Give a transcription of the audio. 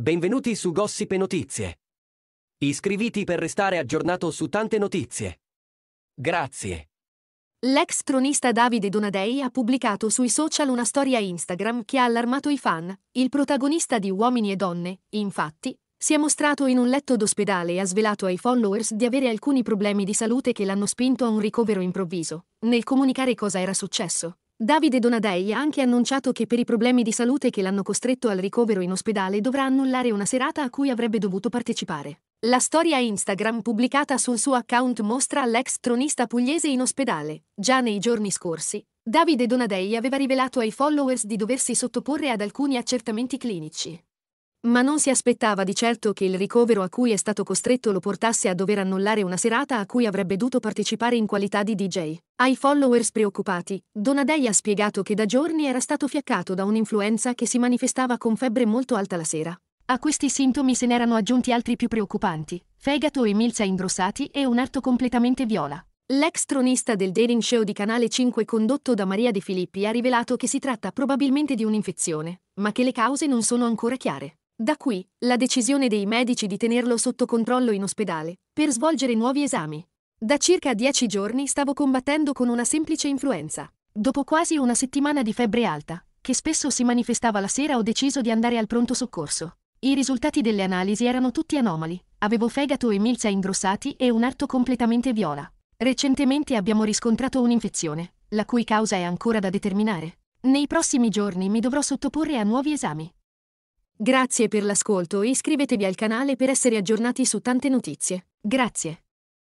Benvenuti su Gossip e Notizie. Iscriviti per restare aggiornato su tante notizie. Grazie. L'ex cronista Davide Donadei ha pubblicato sui social una storia Instagram che ha allarmato i fan. Il protagonista di Uomini e Donne, infatti, si è mostrato in un letto d'ospedale e ha svelato ai followers di avere alcuni problemi di salute che l'hanno spinto a un ricovero improvviso. Nel comunicare cosa era successo, Davide Donadei ha anche annunciato che per i problemi di salute che l'hanno costretto al ricovero in ospedale dovrà annullare una serata a cui avrebbe dovuto partecipare. La storia Instagram pubblicata sul suo account mostra l'ex tronista pugliese in ospedale. Già nei giorni scorsi, Davide Donadei aveva rivelato ai followers di doversi sottoporre ad alcuni accertamenti clinici. Ma non si aspettava di certo che il ricovero a cui è stato costretto lo portasse a dover annullare una serata a cui avrebbe dovuto partecipare in qualità di DJ. Ai followers preoccupati, Donadei ha spiegato che da giorni era stato fiaccato da un'influenza che si manifestava con febbre molto alta la sera. A questi sintomi se n'erano aggiunti altri più preoccupanti, fegato e milza ingrossati e un arto completamente viola. L'ex tronista del dating show di Canale 5 condotto da Maria De Filippi ha rivelato che si tratta probabilmente di un'infezione, ma che le cause non sono ancora chiare. Da qui, la decisione dei medici di tenerlo sotto controllo in ospedale, per svolgere nuovi esami. Da circa dieci giorni stavo combattendo con una semplice influenza. Dopo quasi una settimana di febbre alta, che spesso si manifestava la sera, ho deciso di andare al pronto soccorso. I risultati delle analisi erano tutti anomali. Avevo fegato e milza ingrossati e un arto completamente viola. Recentemente abbiamo riscontrato un'infezione, la cui causa è ancora da determinare. Nei prossimi giorni mi dovrò sottoporre a nuovi esami. Grazie per l'ascolto e iscrivetevi al canale per essere aggiornati su tante notizie. Grazie.